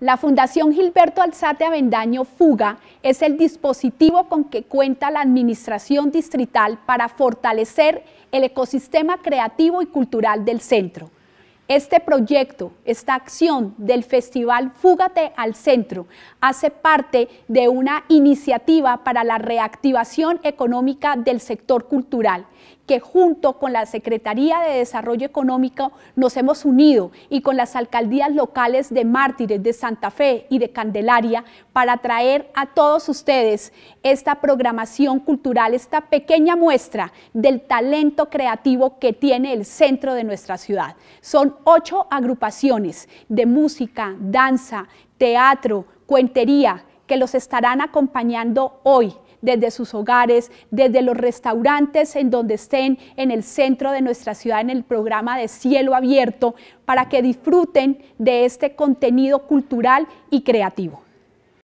La Fundación Gilberto Alzate Avendaño Fuga es el dispositivo con que cuenta la Administración Distrital para fortalecer el ecosistema creativo y cultural del centro. Este proyecto, esta acción del Festival Fúgate al Centro, hace parte de una iniciativa para la reactivación económica del sector cultural que junto con la Secretaría de Desarrollo Económico nos hemos unido y con las alcaldías locales de Mártires, de Santa Fe y de Candelaria para traer a todos ustedes esta programación cultural, esta pequeña muestra del talento creativo que tiene el centro de nuestra ciudad. Son ocho agrupaciones de música, danza, teatro, cuentería, que los estarán acompañando hoy desde sus hogares, desde los restaurantes en donde estén, en el centro de nuestra ciudad, en el programa de Cielo Abierto, para que disfruten de este contenido cultural y creativo.